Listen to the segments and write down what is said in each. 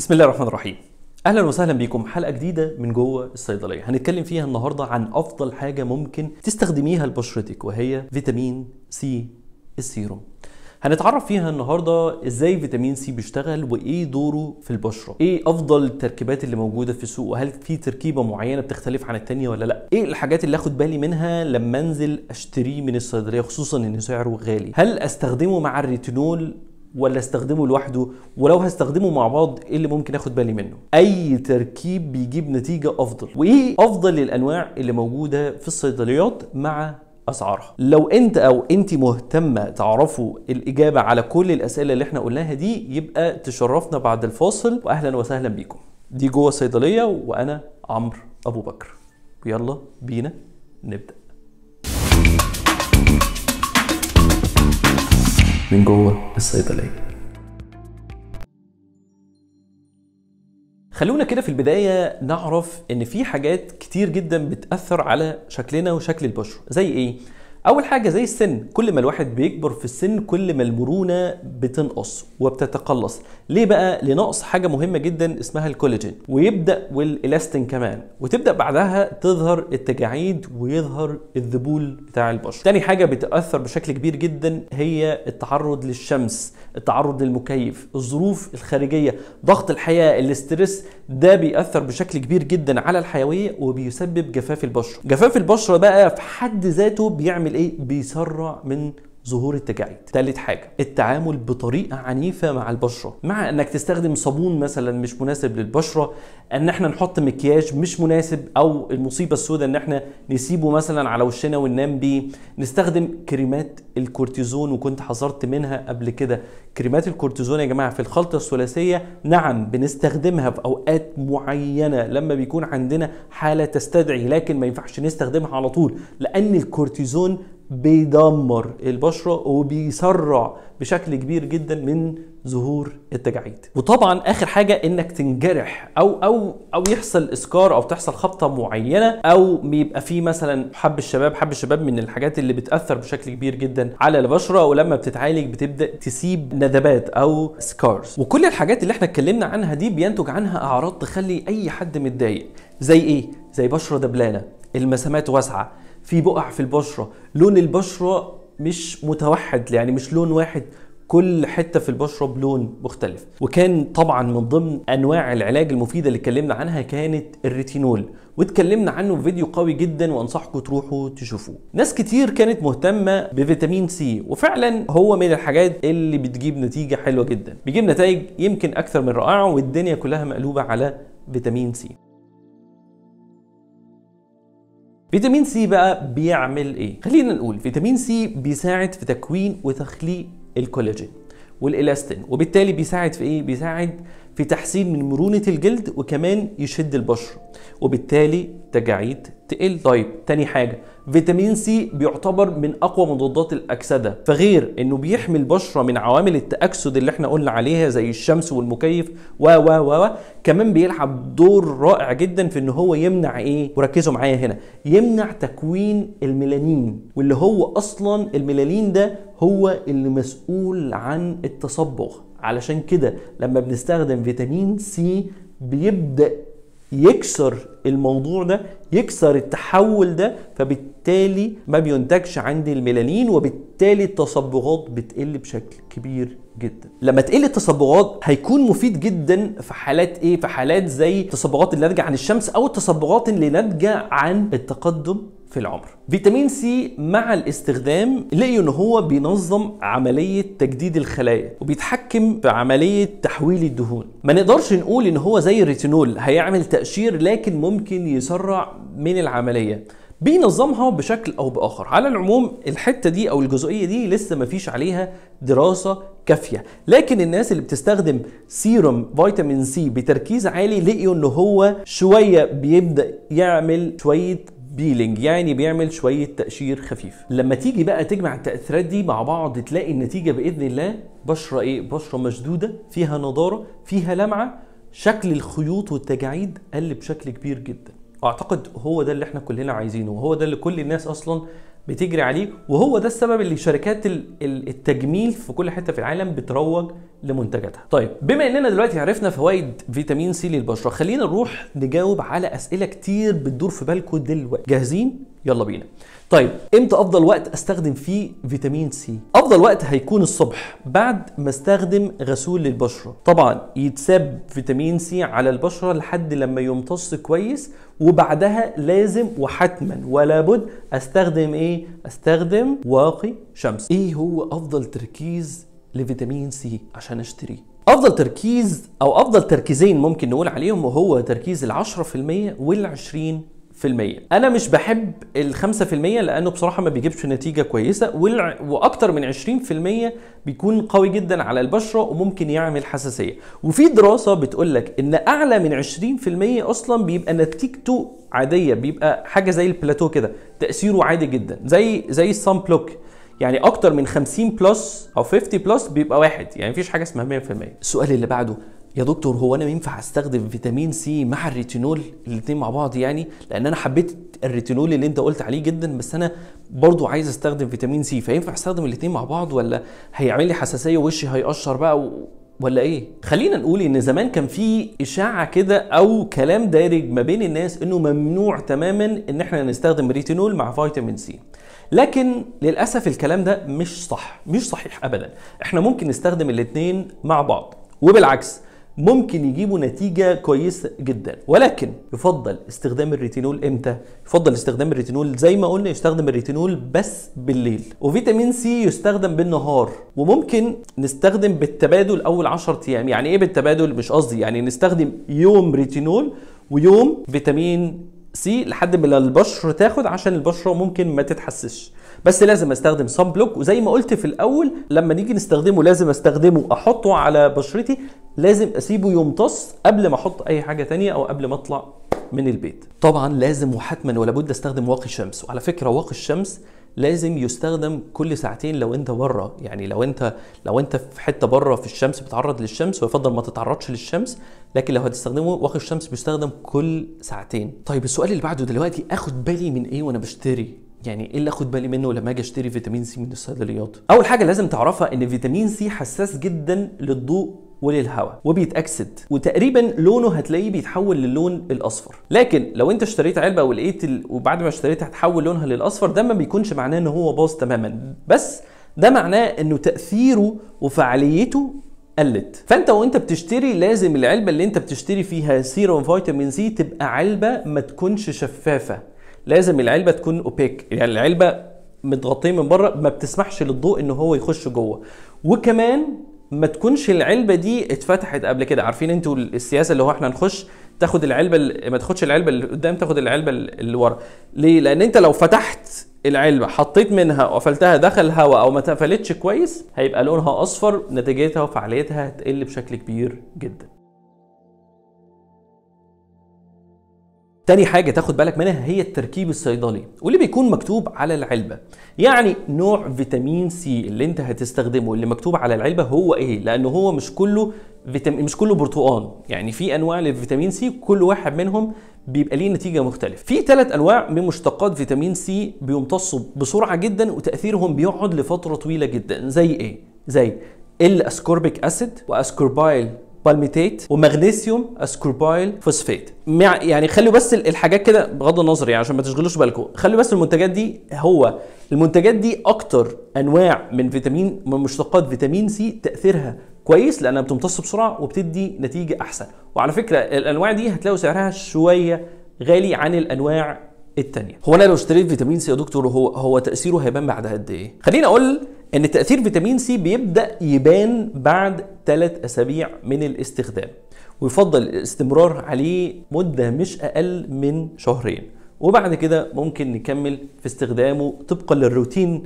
بسم الله الرحمن الرحيم اهلا وسهلا بيكم حلقه جديده من جوه الصيدليه هنتكلم فيها النهارده عن افضل حاجه ممكن تستخدميها لبشرتك وهي فيتامين سي السيروم هنتعرف فيها النهارده ازاي فيتامين سي بيشتغل وايه دوره في البشره ايه افضل التركيبات اللي موجوده في السوق وهل في تركيبه معينه بتختلف عن التانية ولا لا ايه الحاجات اللي اخد بالي منها لما انزل اشتريه من الصيدليه خصوصا ان سعره غالي هل استخدمه مع الريتينول ولا استخدمه لوحده ولو هستخدمه مع بعض ايه اللي ممكن اخد بالي منه اي تركيب بيجيب نتيجه افضل وايه افضل الانواع اللي موجوده في الصيدليات مع اسعارها لو انت او انت مهتمه تعرفوا الاجابه على كل الاسئله اللي احنا قلناها دي يبقى تشرفنا بعد الفاصل واهلا وسهلا بيكم دي جوه الصيدليه وانا عمرو ابو بكر ويلا بينا نبدا من جوه الصيدليه خلونا كده في البداية نعرف إن في حاجات كتير جدا بتأثر على شكلنا وشكل البشرة، زي إيه؟ اول حاجه زي السن كل ما الواحد بيكبر في السن كل ما المرونه بتنقص وبتتقلص ليه بقى لنقص حاجه مهمه جدا اسمها الكولاجين ويبدا والالاستين كمان وتبدا بعدها تظهر التجاعيد ويظهر الذبول بتاع البشره تاني حاجه بتاثر بشكل كبير جدا هي التعرض للشمس التعرض للمكيف الظروف الخارجيه ضغط الحياه الاسترس ده بيأثر بشكل كبير جدا على الحيويه وبيسبب جفاف البشره جفاف البشره بقى في حد ذاته بيعمل بيعمل ايه بيسرع من ظهور التجاعيد تالت حاجة التعامل بطريقة عنيفة مع البشرة مع انك تستخدم صابون مثلا مش مناسب للبشرة ان احنا نحط مكياج مش مناسب او المصيبة السوداء ان احنا نسيبه مثلا على وشنا وننام بيه نستخدم كريمات الكورتيزون وكنت حذرت منها قبل كده كريمات الكورتيزون يا جماعة في الخلطة الثلاثية نعم بنستخدمها في اوقات معينة لما بيكون عندنا حالة تستدعي لكن ما ينفعش نستخدمها على طول لان الكورتيزون بيدمر البشره وبيسرع بشكل كبير جدا من ظهور التجاعيد وطبعا اخر حاجه انك تنجرح او او او يحصل اسكار او تحصل خبطه معينه او بيبقى في مثلا حب الشباب حب الشباب من الحاجات اللي بتاثر بشكل كبير جدا على البشره ولما بتتعالج بتبدا تسيب ندبات او سكارز وكل الحاجات اللي احنا اتكلمنا عنها دي بينتج عنها اعراض تخلي اي حد متضايق زي ايه زي بشره دبلانه المسامات واسعه في بقع في البشره لون البشره مش متوحد يعني مش لون واحد كل حته في البشره بلون مختلف وكان طبعا من ضمن انواع العلاج المفيده اللي اتكلمنا عنها كانت الريتينول واتكلمنا عنه في فيديو قوي جدا وانصحكم تروحوا تشوفوه ناس كتير كانت مهتمه بفيتامين سي وفعلا هو من الحاجات اللي بتجيب نتيجه حلوه جدا بيجيب نتائج يمكن اكثر من رائعه والدنيا كلها مقلوبه على فيتامين سي فيتامين سي بقى بيعمل ايه؟ خلينا نقول فيتامين سي بيساعد في تكوين وتخليق الكولاجين والالاستين وبالتالي بيساعد في ايه؟ بيساعد في تحسين من مرونة الجلد وكمان يشد البشرة وبالتالي تجاعيد تقل طيب تاني حاجة فيتامين سي بيعتبر من اقوى مضادات الاكسده فغير انه بيحمي البشره من عوامل التاكسد اللي احنا قلنا عليها زي الشمس والمكيف و و و كمان بيلعب دور رائع جدا في ان هو يمنع ايه وركزوا معايا هنا يمنع تكوين الميلانين واللي هو اصلا الميلانين ده هو اللي مسؤول عن التصبغ علشان كده لما بنستخدم فيتامين سي بيبدا يكسر الموضوع ده يكسر التحول ده فبالتالي ما بينتجش عندي الميلانين وبالتالي التصبغات بتقل بشكل كبير جدا لما تقل التصبغات هيكون مفيد جدا في حالات ايه في حالات زي التصبغات اللي ناتجه عن الشمس او التصبغات اللي ناتجه عن التقدم في العمر فيتامين سي مع الاستخدام لقيوا ان هو بينظم عمليه تجديد الخلايا وبيتحكم في عمليه تحويل الدهون ما نقدرش نقول ان هو زي الريتينول هيعمل تقشير لكن ممكن يسرع من العمليه بينظمها بشكل او باخر على العموم الحته دي او الجزئيه دي لسه ما فيش عليها دراسه كافيه لكن الناس اللي بتستخدم سيروم فيتامين سي بتركيز عالي لقيوا ان هو شويه بيبدا يعمل شويه بيلينج يعني بيعمل شويه تقشير خفيف لما تيجي بقى تجمع التاثيرات دي مع بعض تلاقي النتيجه باذن الله بشره ايه بشره مشدوده فيها نضاره فيها لمعه شكل الخيوط والتجاعيد قل بشكل كبير جدا اعتقد هو ده اللي احنا كلنا عايزينه وهو ده اللي كل الناس اصلا بتجري عليه وهو ده السبب اللي شركات التجميل في كل حته في العالم بتروج لمنتجاتها. طيب بما اننا دلوقتي عرفنا فوائد فيتامين سي للبشره خلينا نروح نجاوب على اسئله كتير بتدور في بالكم دلوقتي. جاهزين؟ يلا بينا طيب امتى افضل وقت استخدم فيه فيتامين سي افضل وقت هيكون الصبح بعد ما استخدم غسول للبشره طبعا يتساب فيتامين سي على البشره لحد لما يمتص كويس وبعدها لازم وحتما ولا بد استخدم ايه استخدم واقي شمس ايه هو افضل تركيز لفيتامين سي عشان اشتريه افضل تركيز او افضل تركيزين ممكن نقول عليهم وهو تركيز ال 10% وال 20 انا مش بحب ال 5% لانه بصراحه ما بيجيبش نتيجه كويسه واكتر من 20% بيكون قوي جدا على البشره وممكن يعمل حساسيه وفي دراسه بتقول لك ان اعلى من 20% اصلا بيبقى نتيجته عاديه بيبقى حاجه زي البلاتو كده تاثيره عادي جدا زي زي السام بلوك يعني اكتر من 50 بلس او 50 بلس بيبقى واحد يعني مفيش حاجه اسمها 100% السؤال اللي بعده يا دكتور هو انا ينفع استخدم فيتامين سي مع الريتينول الاثنين مع بعض يعني لان انا حبيت الريتينول اللي انت قلت عليه جدا بس انا برضو عايز استخدم فيتامين سي فينفع استخدم الاثنين مع بعض ولا هيعمل لي حساسيه وشي هيقشر بقى و... ولا ايه خلينا نقول ان زمان كان في اشاعه كده او كلام دارج ما بين الناس انه ممنوع تماما ان احنا نستخدم ريتينول مع فيتامين سي لكن للاسف الكلام ده مش صح مش صحيح ابدا احنا ممكن نستخدم الاثنين مع بعض وبالعكس ممكن يجيبوا نتيجه كويسه جدا ولكن يفضل استخدام الريتينول امتى يفضل استخدام الريتينول زي ما قلنا يستخدم الريتينول بس بالليل وفيتامين سي يستخدم بالنهار وممكن نستخدم بالتبادل اول 10 ايام يعني ايه بالتبادل مش قصدي يعني نستخدم يوم ريتينول ويوم فيتامين سي لحد ما البشره تاخد عشان البشره ممكن ما تتحسش بس لازم استخدم صن بلوك وزي ما قلت في الاول لما نيجي نستخدمه لازم استخدمه احطه على بشرتي لازم اسيبه يمتص قبل ما احط اي حاجه تانية او قبل ما اطلع من البيت طبعا لازم وحتما ولا بد استخدم واقي شمس وعلى فكره واقي الشمس لازم يستخدم كل ساعتين لو انت بره يعني لو انت لو انت في حته بره في الشمس بتعرض للشمس ويفضل ما تتعرضش للشمس لكن لو هتستخدمه واخي الشمس بيستخدم كل ساعتين طيب السؤال اللي بعده دلوقتي اخد بالي من ايه وانا بشتري يعني ايه اللي اخد بالي منه لما اجي اشتري فيتامين سي من الصيدليات اول حاجه لازم تعرفها ان فيتامين سي حساس جدا للضوء وللهواء وبيتأكسد وتقريبا لونه هتلاقيه بيتحول للون الاصفر لكن لو انت اشتريت علبه ولقيت ال... وبعد ما اشتريتها هتحول لونها للاصفر ده ما بيكونش معناه ان هو باظ تماما بس ده معناه انه تاثيره وفعاليته قلت فانت وانت بتشتري لازم العلبه اللي انت بتشتري فيها سيروم فيتامين سي تبقى علبه ما تكونش شفافه لازم العلبه تكون اوبيك يعني العلبه متغطيه من بره ما بتسمحش للضوء ان هو يخش جوه وكمان ما تكونش العلبه دي اتفتحت قبل كده عارفين انتوا السياسه اللي هو احنا نخش تاخد العلبه ما تاخدش العلبه اللي قدام تاخد العلبه اللي ورا ليه لان انت لو فتحت العلبه حطيت منها وقفلتها دخل هواء او ما اتقفلتش كويس هيبقى لونها اصفر نتيجتها وفعاليتها هتقل بشكل كبير جدا تاني حاجة تاخد بالك منها هي التركيب الصيدلي واللي بيكون مكتوب على العلبة يعني نوع فيتامين سي اللي انت هتستخدمه اللي مكتوب على العلبة هو ايه لان هو مش كله فيتام... مش كله برتقان يعني في انواع للفيتامين سي كل واحد منهم بيبقى ليه نتيجة مختلفة في ثلاث انواع من مشتقات فيتامين سي بيمتصوا بسرعة جدا وتأثيرهم بيقعد لفترة طويلة جدا زي ايه زي الاسكوربيك اسيد واسكوربايل بالميتيت ومغنيسيوم اسكوربايل فوسفات يعني خلوا بس الحاجات كده بغض النظر يعني عشان ما تشغلوش بالكم خلوا بس المنتجات دي هو المنتجات دي اكتر انواع من فيتامين من مشتقات فيتامين سي تاثيرها كويس لانها بتمتص بسرعه وبتدي نتيجه احسن وعلى فكره الانواع دي هتلاقوا سعرها شويه غالي عن الانواع التانية هو انا لو اشتريت فيتامين سي يا دكتور هو هو تاثيره هيبان بعد قد ايه خليني اقول ان تاثير فيتامين سي بيبدا يبان بعد ثلاث اسابيع من الاستخدام ويفضل الاستمرار عليه مده مش اقل من شهرين وبعد كده ممكن نكمل في استخدامه طبقا للروتين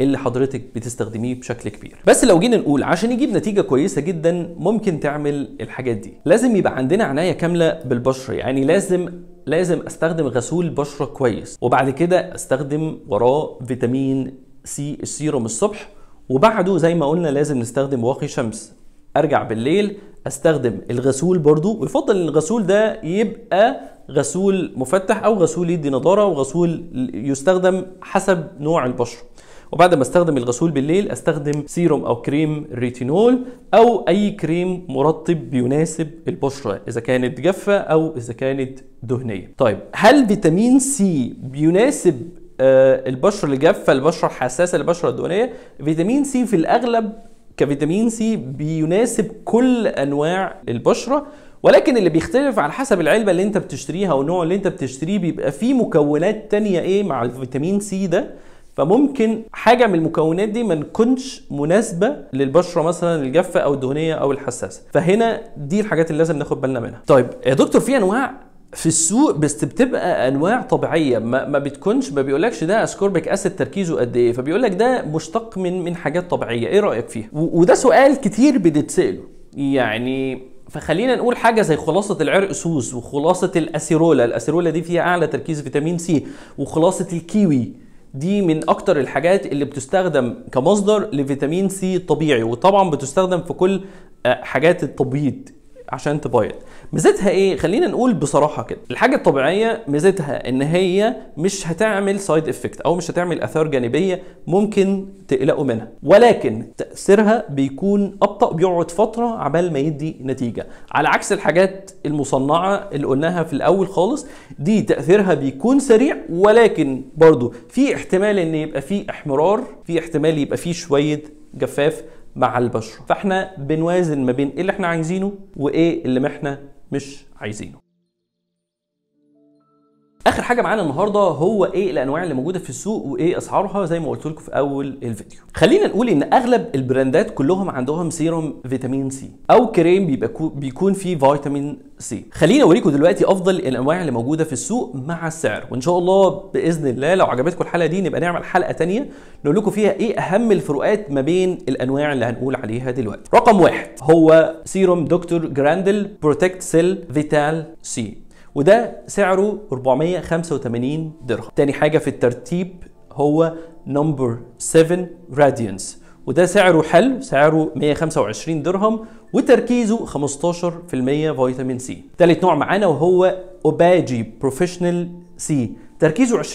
اللي حضرتك بتستخدميه بشكل كبير بس لو جينا نقول عشان يجيب نتيجه كويسه جدا ممكن تعمل الحاجات دي لازم يبقى عندنا عنايه كامله بالبشره يعني لازم لازم استخدم غسول بشره كويس وبعد كده استخدم وراه فيتامين سي السيروم الصبح وبعده زي ما قلنا لازم نستخدم واقي شمس ارجع بالليل استخدم الغسول برضو ويفضل الغسول ده يبقى غسول مفتح او غسول يدي نضاره وغسول يستخدم حسب نوع البشره وبعد ما استخدم الغسول بالليل استخدم سيروم او كريم ريتينول او اي كريم مرطب بيناسب البشره اذا كانت جافه او اذا كانت دهنيه طيب هل فيتامين سي بيناسب آه، البشره الجافه البشره الحساسه البشره الدهنيه فيتامين سي في الاغلب كفيتامين سي بيناسب كل انواع البشره ولكن اللي بيختلف على حسب العلبه اللي انت بتشتريها والنوع اللي انت بتشتريه بيبقى فيه مكونات تانية ايه مع الفيتامين سي ده فممكن حاجه من المكونات دي ما تكونش مناسبه للبشره مثلا الجافه او الدهنيه او الحساسه فهنا دي الحاجات اللي لازم ناخد بالنا منها طيب يا دكتور في انواع في السوق بس بتبقى انواع طبيعيه ما, ما بتكونش ما بيقولكش ده اسكوربيك اسيد تركيزه قد ايه فبيقول لك ده مشتق من من حاجات طبيعيه ايه رايك فيها وده سؤال كتير بتتساله يعني فخلينا نقول حاجه زي خلاصه العرق سوس وخلاصه الاسيرولا الاسيرولا دي فيها اعلى تركيز فيتامين سي وخلاصه الكيوي دي من اكتر الحاجات اللي بتستخدم كمصدر لفيتامين سي طبيعي وطبعا بتستخدم في كل آه، حاجات التبييض عشان تبيض ميزتها ايه خلينا نقول بصراحه كده الحاجه الطبيعيه ميزتها ان هي مش هتعمل سايد افكت او مش هتعمل اثار جانبيه ممكن تقلقوا منها ولكن تاثيرها بيكون ابطا بيقعد فتره عبال ما يدي نتيجه على عكس الحاجات المصنعه اللي قلناها في الاول خالص دي تاثيرها بيكون سريع ولكن برضو في احتمال ان يبقى في احمرار في احتمال يبقى في شويه جفاف مع البشره فاحنا بنوازن ما بين ايه اللي احنا عايزينه وايه اللي احنا مش عايزينه اخر حاجه معانا النهارده هو ايه الانواع اللي موجوده في السوق وايه اسعارها زي ما قلت لكم في اول الفيديو خلينا نقول ان اغلب البراندات كلهم عندهم سيروم فيتامين سي او كريم بيبقى بيكون فيه فيتامين سي خلينا اوريكم دلوقتي افضل الانواع اللي موجوده في السوق مع السعر وان شاء الله باذن الله لو عجبتكم الحلقه دي نبقى نعمل حلقه ثانيه نقول لكم فيها ايه اهم الفروقات ما بين الانواع اللي هنقول عليها دلوقتي رقم واحد هو سيروم دكتور جراندل بروتكت سيل فيتال سي وده سعره 485 درهم تاني حاجة في الترتيب هو نمبر 7 راديانس وده سعره حلو سعره 125 درهم وتركيزه 15% فيتامين سي تالت نوع معانا وهو اوباجي بروفيشنال سي تركيزه 20%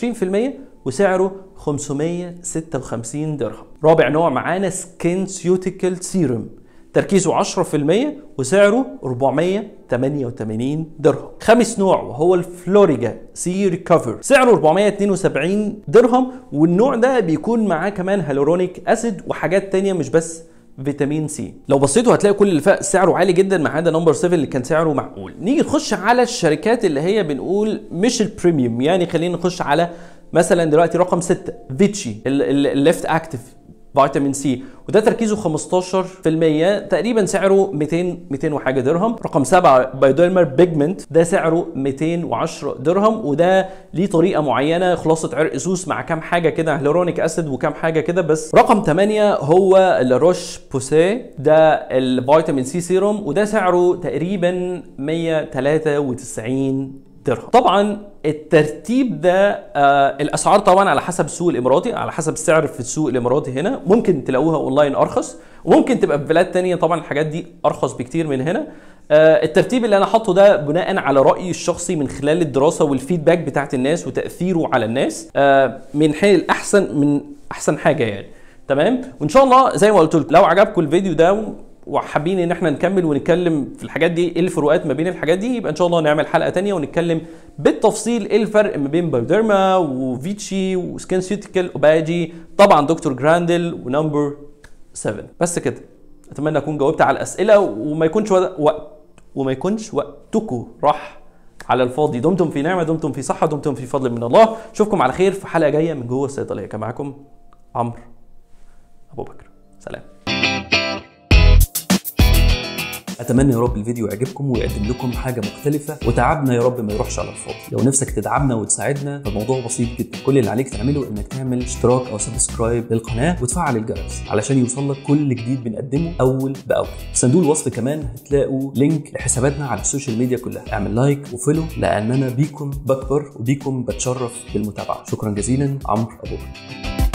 وسعره 556 درهم رابع نوع معانا سكين سيوتيكال سيروم تركيزه 10% وسعره 488 درهم خامس نوع وهو الفلوريجا سي ريكفر سعره 472 درهم والنوع ده بيكون معاه كمان هالورونيك اسيد وحاجات تانية مش بس فيتامين سي لو بصيتوا هتلاقي كل اللي فاق سعره عالي جدا ما عدا نمبر 7 اللي كان سعره معقول نيجي نخش على الشركات اللي هي بنقول مش البريميوم يعني خلينا نخش على مثلا دلوقتي رقم 6 فيتشي الليفت اكتف فيتامين سي وده تركيزه 15% تقريبا سعره 200 200 وحاجه درهم رقم 7 بايدرمر بيجمنت ده سعره 210 درهم وده ليه طريقه معينه خلاصه عرق سوس مع كام حاجه كده هيلورونيك اسيد وكام حاجه كده بس رقم 8 هو الروش بوسي ده الفيتامين سي سيروم وده سعره تقريبا 193 درهم طبعا الترتيب ده آه الاسعار طبعا على حسب السوق الاماراتي على حسب السعر في السوق الاماراتي هنا ممكن تلاقوها اونلاين ارخص وممكن تبقى في بلاد تانية طبعا الحاجات دي ارخص بكتير من هنا آه الترتيب اللي انا حاطه ده بناء على رايي الشخصي من خلال الدراسه والفيدباك بتاعت الناس وتاثيره على الناس آه من حين الاحسن من احسن حاجه يعني تمام وان شاء الله زي ما قلت لكم لو عجبكم الفيديو ده وحابين ان احنا نكمل ونتكلم في الحاجات دي ايه الفروقات ما بين الحاجات دي يبقى ان شاء الله نعمل حلقه تانية ونتكلم بالتفصيل ايه الفرق ما بين بايوديرما وفيتشي وسكين سيتيكال وباجي طبعا دكتور جراندل ونمبر 7 بس كده اتمنى اكون جاوبت على الاسئله وما يكونش وقت وما يكونش وقتكم راح على الفاضي دمتم في نعمه دمتم في صحه دمتم في فضل من الله اشوفكم على خير في حلقه جايه من جوه الصيدليه كان معاكم عمرو ابو بكر سلام اتمنى يا رب الفيديو يعجبكم ويقدم لكم حاجه مختلفه وتعبنا يا رب ما يروحش على الفاضي لو نفسك تدعمنا وتساعدنا فالموضوع بسيط جدا كل اللي عليك تعمله انك تعمل اشتراك او سبسكرايب للقناه وتفعل الجرس علشان يوصل لك كل جديد بنقدمه اول باول في صندوق الوصف كمان هتلاقوا لينك لحساباتنا على السوشيال ميديا كلها اعمل لايك وفولو لاننا بيكم بكبر وبيكم بتشرف بالمتابعه شكرا جزيلا عمرو ابو